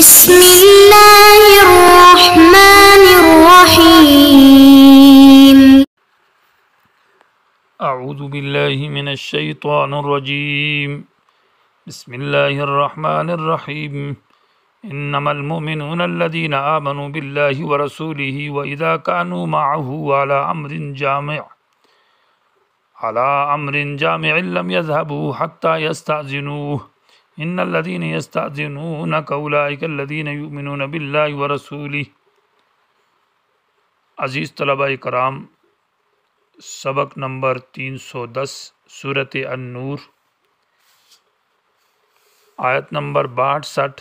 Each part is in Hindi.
بسم الله الرحمن الرحيم أعوذ بالله من الشيطان الرجيم بسم الله الرحمن الرحيم إنما المؤمنون الذين آمنوا بالله ورسوله وإذا كانوا معه على أمر جامع على أمر جامع لم يذهبوا حتى يستأذنوه इन लदीन यस्ताजिन कौलाकदीन युमिन बिल्ला व रसूली अज़ीज़ तलबा कराम सबक नंबर तीन सौ दस सूरत अनूर आयत नंबर बासठ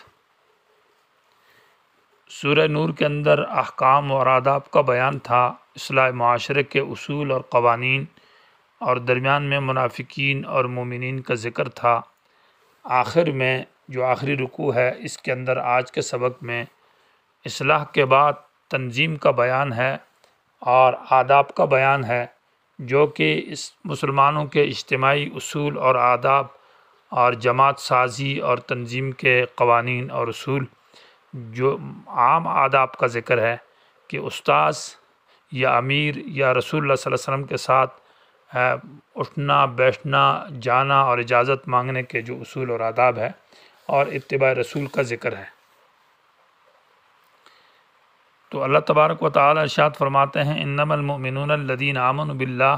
सूर नूर के अंदर अहकाम और आदाब का बयान था असलाह माशरे के असूल और कवानीन और दरमियान में मुनाफिकीन और मुमिन का ज़िक्र था आखिर में जो आखिरी रुकू है इसके अंदर आज के सबक में असलाह के बाद तंजीम का बयान है और आदाब का बयान है जो कि इस मुसलमानों के इज्तमाही असूल और आदाब और जमात साजी और तंजीम के कवानीन और असूल जो आम आदाब का ज़िक्र है कि उस्ताद या अमीर या रसूल वसम के साथ उठना बैठना जाना और इजाज़त मांगने के जो असूल और आदाब है और इतबा रसूल का ज़िक्र है तो अल्लाह तबारक व ताली इर्शाद फरमाते हैं लदीन आमन बिल्ला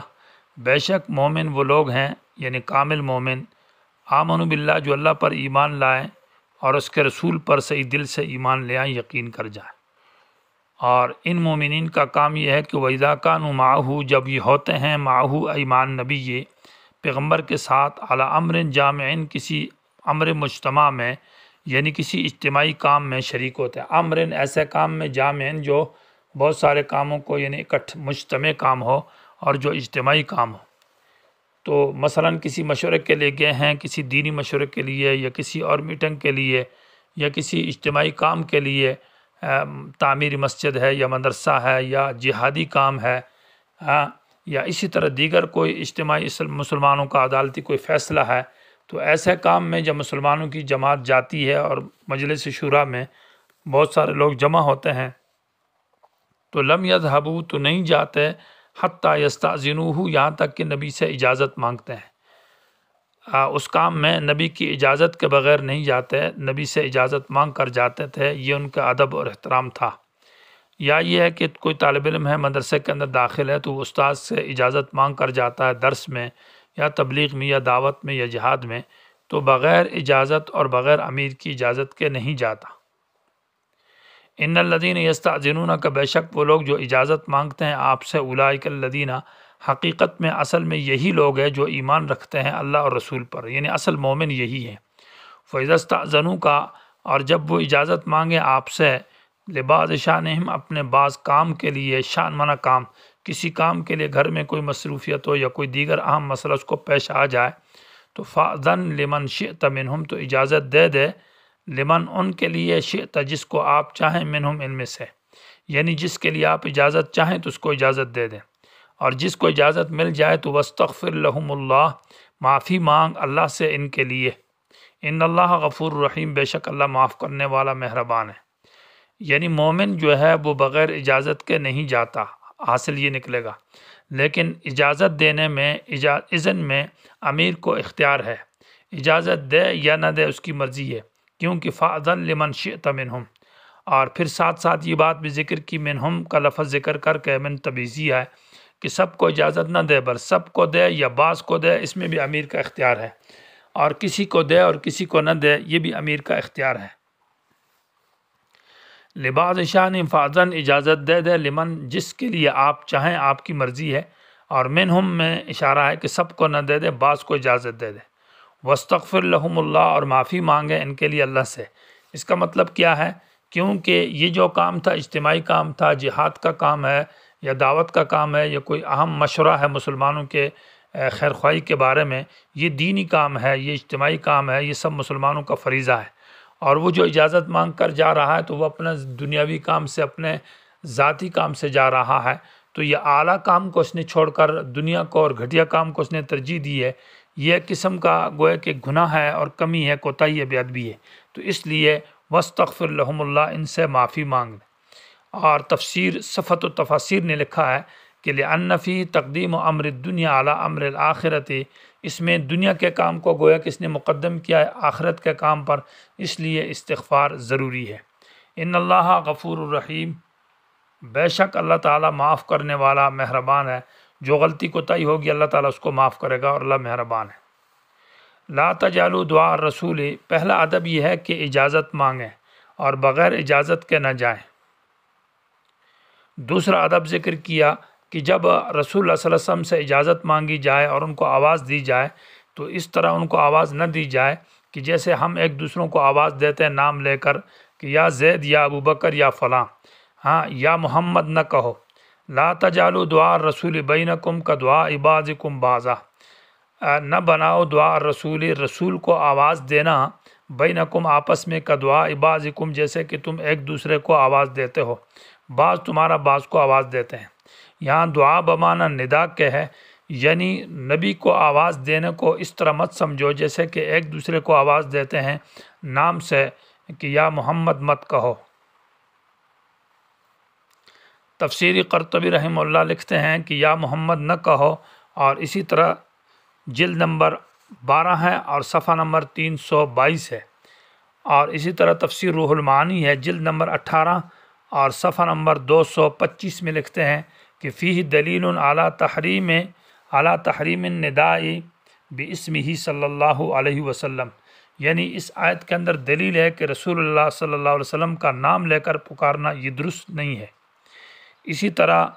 बेशक मोमिन वो लोग हैं यानी कामिल मोमिन आमन बिल्ला जो अल्लाह पर ईमान लाएँ और उसके रसूल पर सही दिल से ईमान ले आएँ यकीन कर जाएँ और इन मोमिन का काम यह है कि वैदा कान माहू जब ये होते हैं माहू ईमान नबी ये पैगम्बर के साथ अला अमर जाम किसी अमर मुजतम में यानी किसी इज्तमाही काम में शरीक होते हैं अमरन ऐसे काम में जाम जो बहुत सारे कामों को यानी इकट्ठ मुशतम काम हो और जो इज्तमाही काम हो तो मसला किसी मशवरे के लिए गए हैं किसी दीनी मशवरे के लिए या किसी और मीटिंग के लिए या किसी इज्तमाही काम के लिए तामीरी मस्जिद है या मदरसा है या जिहादी काम है या इसी तरह दीगर कोई इज्तमी मुसलमानों का अदालती कोई फ़ैसला है तो ऐसे काम में जब मुसलमानों की जमात जाती है और मजलिस शुरा में बहुत सारे लोग जमा होते हैं तो लम यजहबू तो नहीं जाते हती यस्ताजिनू यहाँ तक कि नबी से इजाज़त मांगते हैं उस काम में नबी की इजाज़त के बग़ैर नहीं जाते नबी से इजाज़त मांग कर जाते थे ये उनका अदब और अहतराम था या ये है कि कोई तालब इम है मदरसे के अंदर दाखिल है तो वो उस्ताद से इजाज़त मांग कर जाता है दर्स में या तबलीग में या दावत में या जहाद में तो बग़ैर इजाज़त और बग़ैर अमीर की इजाज़त के नहीं जाता इन लदीन यस्ता का बेशक वो लोग जो इजाज़त मांगते हैं आपसे लदीना हकीकत में असल में यही लोग हैं जो ईमान रखते हैं अल्लाह और रसूल पर यानी असल मोमिन यही है फ़ैज़स्ता जनू का और जब वो इजाज़त मांगे आपसे लिबाज शान हम अपने बाज काम के लिए शान माना काम किसी काम के लिए घर में कोई मसरूफियत हो या कोई दीगर अहम मसला उसको पेश आ जाए तो फ़ाजन लिमन शेत हम तो इजाज़त दे दे लिमन उनके लिए त जिसको आप चाहें मिन हम इनमें से यानी जिसके लिए आप इजाज़त चाहें तो उसको इजाज़त दे दें और जिसको इजाज़त मिल जाए तो वस्तफ़िर लहमल्ला माफ़ी मांग अल्लाह से इनके लिए इन अल्लाह गफ़ूर रहीम बेशक अल्लाह माफ़ करने वाला मेहरबान है यानी मोमिन जो है वो बग़ैर इजाज़त के नहीं जाता हासिल ये निकलेगा लेकिन इजाज़त देने में इजाज़न इज़न में अमीर को इख्तियार है इजाज़त दे या ना दे उसकी मर्ज़ी है क्योंकि फ़ादल लिमन शित हम और फिर साथ साथ ये बात भी ज़िक्र की मिन हम का लफ्ज़ ज़िक्र करके मिन तबीज़ी है कि सबको इजाज़त ना दे सब सबको दे या बास को दे इसमें भी अमीर का इख्तियार है और किसी को दे और किसी को न दे ये भी अमीर का इख्तियार है लिबास शान फाजन इजाज़त दे दे लिमन जिसके लिए आप चाहें आपकी मर्ज़ी है और मिन हम में इशारा है कि सबको न दे दे बास को इजाज़त दे दे वस्तफ़िर लहमल्ला और माफ़ी मांगे इनके लिए अल्लाह से इसका मतलब क्या है क्योंकि ये जो काम था इज्तमाही काम था जिहाद का काम है या दावत का काम है या कोई अहम मशवरा है मुसलमानों के खैर ख्वाही के बारे में ये दीनी काम है ये इज्तमाही काम है ये सब मुसलमानों का फरीज़ा है और वो जो इजाज़त मांग कर जा रहा है तो वह अपने दुनियावी काम से अपने ज़ाती काम से जा रहा है तो ये आला काम को उसने छोड़कर दुनिया को और घटिया काम को उसने तरजीह दी है यह किस्म का गोए के गुना है और कमी है कोताही बेदबी है तो इसलिए वस्तफ़िर इनसे माफ़ी मांग लें और तफसर सफ़त तफसर ने लिखा है कि लियानफ़ी तकदीम अमर दुनिया अला अमर आखिरत इसमें दुनिया के काम को गोया किसने मुकदम किया है आखिरत के काम पर इसलिए इस्तफ़ार ज़रूरी है इन अल्लाह गफ़ूर रहीम बेशक अल्लाह ताला माफ़ करने वाला मेहरबान है जो गलती को तय होगी अल्लाह ताला उसको माफ़ करेगा और अल्लाह मेहरबान है ला तजालू दुआ रसूल पहला अदब यह है कि इजाज़त मांगें और बग़ैर इजाज़त के ना जाएँ दूसरा अदब ज़िक्र किया कि जब रसूल वसम से इजाज़त मांगी जाए और उनको आवाज़ दी जाए तो इस तरह उनको आवाज़ न दी जाए कि जैसे हम एक दूसरों को आवाज़ देते हैं नाम लेकर कि या जैद या अबू बकर या फ़लाँ हाँ या मोहम्मद न कहो ला तजालू दुआ रसूल बैन कुम का दुआ इबाज कुम बाज़ा न बनाओ दुआ रसूल रसूल को आवाज़ देना कुम आपस में का दुआ इबाज कुम जैसे कि तुम एक दूसरे को आवाज़ देते हो बाज तुम्हारा बाज को आवाज़ देते हैं यहाँ दुआ बमाना निदा के है यानी नबी को आवाज़ देने को इस तरह मत समझो जैसे कि एक दूसरे को आवाज़ देते हैं नाम से कि या मोहम्मद मत कहो तफसीरी करतबी रहमल्ला लिखते हैं कि या मोहम्मद न कहो और इसी तरह जिल नंबर बारह है और सफ़ा नंबर तीन सौ बाईस है और इसी तरह तफसर रूहलमानी है जिल नंबर अट्ठारह और सफ़ा नंबर 225 में लिखते हैं कि फ़ी दलील अला तहरीम अला तहरीम नदाई इसम ही सल्ला वसम यानी इस आयत के अंदर दलील है कि रसूलुल्लाह सल्लल्लाहु अलैहि वसल्लम का नाम लेकर पुकारना ये दुरुस्त नहीं है इसी तरह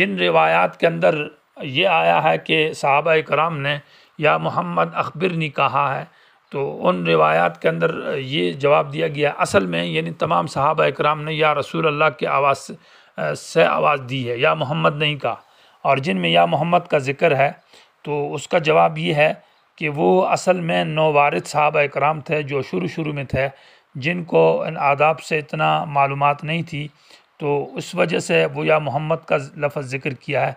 जिन रिवायात के अंदर ये आया है कि सहाबा कराम ने या मोहम्मद अकबर ने कहा है तो उन रिवायात के अंदर ये जवाब दिया गया असल में यानी तमाम साहब कराम ने या रसूल अल्लाह के आवाज़ से आवाज़ दी है या मोहम्मद नहीं कहा और जिन में या मोहम्मद का ज़िक्र है तो उसका जवाब ये है कि वो असल में नौवारद साहब कराम थे जो शुरू शुरू में थे जिनको इन आदाब से इतना मालूम नहीं थी तो उस वजह से वो या मोहम्मद का लफज ज़िक्र किया है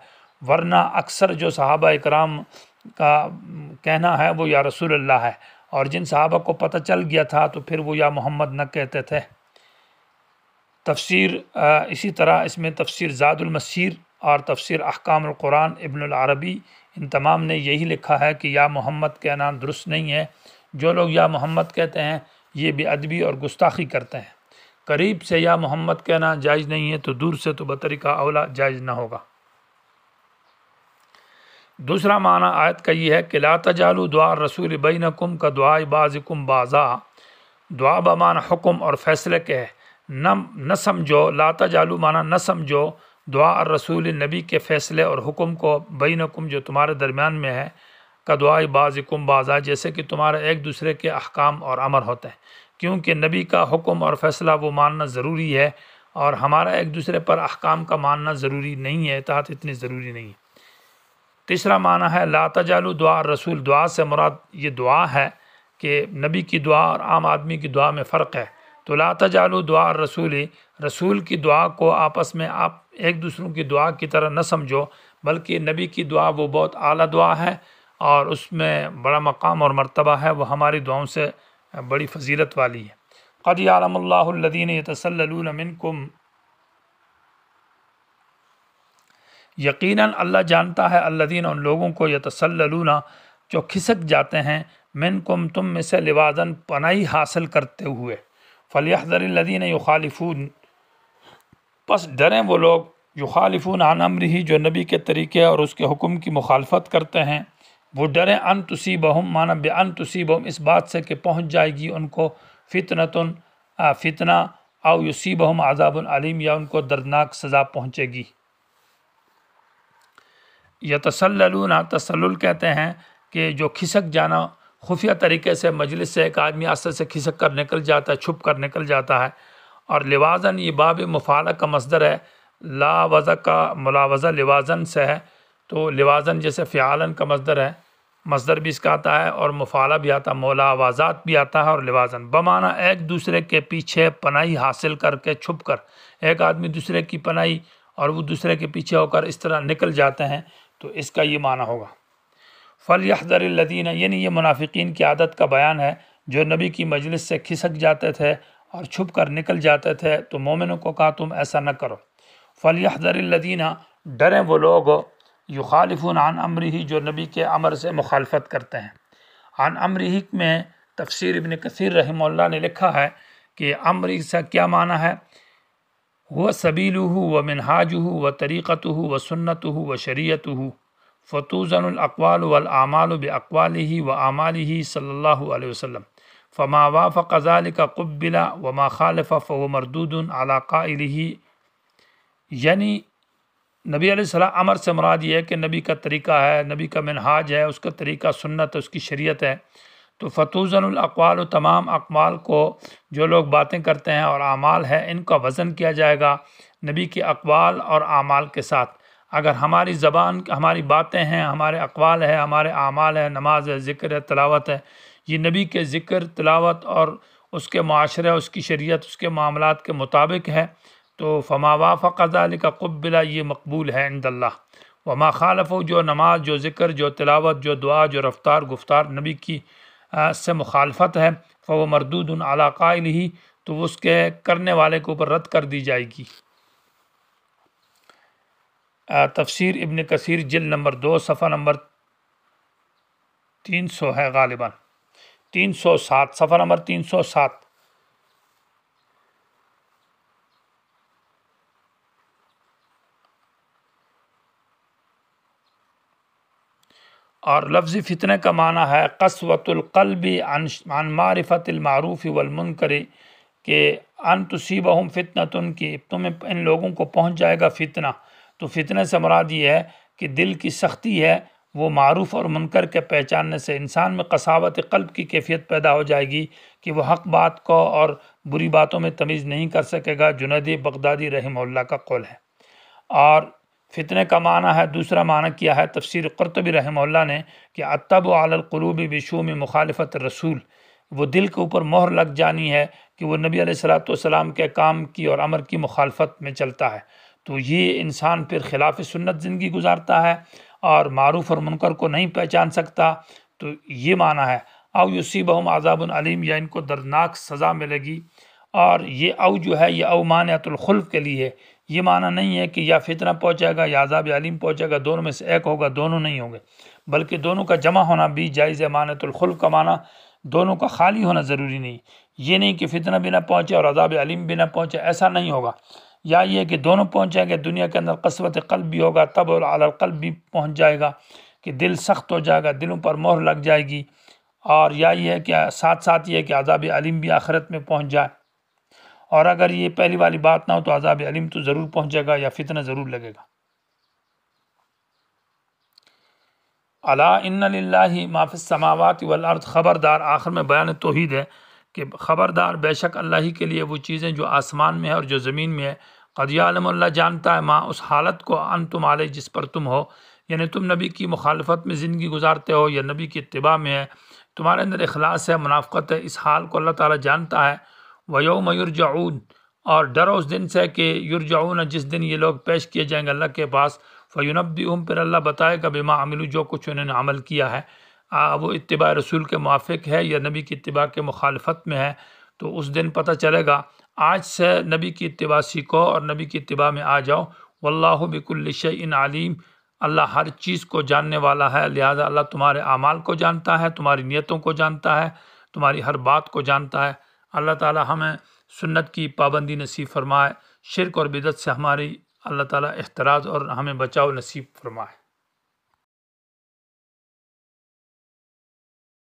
वरना अक्सर जो साहबा कराम का कहना है वो या रसूल अल्लाह है और जिन सहाबा को पता चल गया था तो फिर वो या मोहम्मद न कहते थे तफसीर इसी तरह इसमें तफसर जादुलमसर और तफसर अहकाम क़ुरान इब्न अरबी इन तमाम ने यही लिखा है कि या मोहम्मद कहना दुरुस्त नहीं है जो लोग या मोहम्मद कहते हैं ये भी अदबी और गुस्ताखी करते हैं करीब से या मोहम्मद कहना जायज़ नहीं है तो दूर से तो बतरीका अवला जायज़ ना होगा दूसरा माना आयत का ये है कि ला तजालू दुआ रसूल बई नकुम का दुआ बाज़ुम बाज़ा दुआ बमान हुकुम और फ़ैसले के न न समझो ला तजालू माना न समझो दुआ और रसूल नबी के फ़ैसले और हुकुम को नकुम जो तुम्हारे दरमियान में है का दुआ बाज़ुम बाज़ा जैसे कि तुम्हारे एक दूसरे के अहकाम और अमर होते हैं क्योंकि नबी का हुक्म और फ़ैसला वो मानना ज़रूरी है और हमारा एक दूसरे पर अहकाम का मानना ज़रूरी नहीं है तात इतनी ज़रूरी नहीं है तीसरा माना है ला तजालू दुआ रसूल दुआ से मुराद ये दुआ है कि नबी की दुआ और आम आदमी की दुआ में फ़र्क है तो ला तजालू दुआ रसूली रसूल की दुआ को आपस में आप एक दूसरों की दुआ की तरह न समझो बल्कि नबी की दुआ वो बहुत आला दुआ है और उसमें बड़ा मकाम और मर्तबा है वह हमारी दुआओं से बड़ी फजीलत वाली है कद आलमल्लादीन तसलमिनकुम यकीन अल्लाह जानता है अल्लादीन उन लोगों को यह यतसलूना जो खिसक जाते हैं मिन कुम तुम में से लिवादन पनाई हासिल करते हुए फ़लियादरीदीन युखालिफून बस डरें वो लोग युखालिफून आन अमरी जो नबी के तरीके और उसके हुक्म की मुखालफत करते हैं वो डरें अन बहुम माना बे अन तुसीबहम इस बात से कि पहुँच जाएगी उनको फ़ितनतन फ़ितना आउ युसीबहम आज़ाबन अलीम या उनको दर्दनाक सज़ा पहुँचेगी यह हाँ, तसलूना तसलुल कहते हैं कि जो खिसक जाना खुफिया तरीके से मजलिस से एक आदमी आस्ते से खिसक कर निकल जाता है छुप कर निकल जाता है और लिवाजन ये बाब मुफाला का मसदर है लावज़ का मुलावज़ा लिवाजन से है तो लिवाजन जैसे फ़ियालन का मजदर है मजदर भी इसका आता है और मुफाला भी आता मौला आवाज़ात भी आता है और लिवाजन बमाना एक दूसरे के पीछे पनाही हासिल करके छुप कर एक आदमी दूसरे की पनाही और वो दूसरे के पीछे होकर इस तरह निकल जाते हैं तो इसका ये माना होगा फल लदीन यानी ये मुनाफिकीन की आदत का बयान है जो नबी की मजलिस से खिसक जाते थे और छुप कर निकल जाते थे तो मोमिनों को कहा तुम ऐसा न करो फल लदीन डरें वो लोग युखालफन आन अमरी ही जो नबी के अमर से मुखालफत करते हैं आन अमरी में तफसर इबन कसर रही ने लिखा है कि अमरी से क्या माना है व सबीलू व मिनहाजू व तरीक़त व सुन्नत व शरीत फ़तूज़नवाल वलआमाल बकवाल ही व आमाल ही सल्ला वसम फ़मा वाफ़ कज़ाल का व मा खालफ़ व मरदूद अलाक़ाल यानी नबी सलाम अमर से मुराद ये है कि नबी का तरीका है नबी का मिनहाज है उसका तरीका सुन्नत उसकी शरीयत है तो फ़तूज़नवाल तमाम अकमाल को जो लोग बातें करते हैं और अमाल है इनका वज़न किया जाएगा नबी के अकवाल और अमाल के साथ अगर हमारी ज़बान हमारी बातें हैं हमारे अकवाल है हमारे अमाल है नमाज है ज़िक्र है तलावत है ये नबी के ज़िक्र तलावत और उसके माशरे उसकी शरीयत उसके मामला के मुताबिक है तो फमावाफ़ कदाल का कब्बिला ये मकबूल है इंदल्ला वमा खालफ जो नमाज जो ज़िक्र जो तलावत जो दुआ जो रफ्तार गुफ्तार नबी की से मुखालफत है फ़ो मरदूद अलाक़ाइल ही तो उसके करने वाले के ऊपर रद्द कर दी जाएगी तफसर इबन कसर जल नंबर दो सफ़ा नंबर तीन सौ है गालिबा तीन सौ सात सफ़र नंबर तीन सौ सात और लफ्ज़ फ़ितने का माना है कसवतलकल्ब अन मारफ़तमारूफ़ वलमनकर के अन तुसीब हम तुन की तुम्हें इन लोगों को पहुँच जाएगा फितना तो फितने से मुराद ये है कि दिल की सख्ती है वो मरूफ़ और मुनकर के पहचानने से इंसान में कसावत कल्ब की कैफियत पैदा हो जाएगी कि वह हक बात को और बुरी बातों में तमीज़ नहीं कर सकेगा जुनेदी बगदादी रही का कौल है और फ़ितने का माना है दूसरा माना किया है तफसर करतबी रहमल्ला ने कि अतब आलकलूब बिशू में मुखालफत रसूल वो दिल के ऊपर मोहर लग जानी है कि वो नबी सलाम के काम की और अमर की मुखालफत में चलता है तो ये इंसान फिर खिलाफ सुन्नत ज़िंदगी गुजारता है और मरूफ और मुनकर को नहीं पहचान सकता तो ये माना है अव युसी हम आज़ाबलीम या इनको दर्दनाक सज़ा मिलेगी और ये अव जो है ये अव मानतुलखल्फ़ के लिए ये माना नहीं है कि या फितना पहुँचाएगा या आज़ाब यालीम पहुँचेगा दोनों में से एक होगा दोनों नहीं होंगे बल्कि दोनों का जमा होना भी जायज़ अमानतुलखुल का माना दोनों का खाली होना ज़रूरी नहीं ये नहीं कि फितना बिना पहुँचे और अजाब अलीम बिना पहुँचे ऐसा नहीं होगा या ये कि दोनों पहुँचेंगे दुनिया के अंदर कसरत कल्ब भी होगा तब और अलकल्ब भी पहुँच जाएगा कि दिल सख्त हो जाएगा दिलों पर मोहर लग जाएगी और या ये कि साथ साथ ये कि अजाब अलीम भी आखिरत में पहुँच जाए और अगर ये पहली वाली बात ना हो तो आज़ाब अलीम तो ज़रूर पहुँचेगा या फितना ज़रूर लगेगा अला माफ़ समावत वर्द ख़बरदार आखिर में बयान तोहद है कि ख़बरदार बेशक अल्लाह ही के लिए वो चीज़ें जो आसमान में है और जो ज़मीन में है कदियालमल्ला जानता है माँ उस हालत को अन तुम आले जिस पर तुम हो यानी तुम नबी की मुखालफत में ज़िंदगी गुजारते हो या नबी की इतबा में है तुम्हारे अंदर अखलास है मुनाफ़त है इस हाल को अल्लाह ताली जानता है वयोम यूरजाऊन और डर उस दिन से कि यूरजाऊन जिस दिन ये लोग पेश किए जाएंगे अल्लाह के पास फ़युनबी उम पर अल्लाह बताएगा बिमा अमिलू जो कुछ उन्होंने अमल किया है आ, वो इतबा रसूल के मुआफ़ है या नबी की इतबा के मुखालफत में है तो उस दिन पता चलेगा आज से नबी की इतबा सीखो और नबी की इतबा में आ जाओ वल्ला बिकुल्लश इन आलिम अल्लाह हर चीज़ को जानने वाला है लिहाजा अल्लाह तुम्हारे अमाल को जानता है तुम्हारी नीयतों को जानता है तुम्हारी हर बात को जानता है अल्लाह ताला हमें सुन्नत की पाबंदी नसीब फरमाए शिरक और बिदत से हमारी अल्लाह ताला एहतराज और हमें बचाओ नसीब फरमाए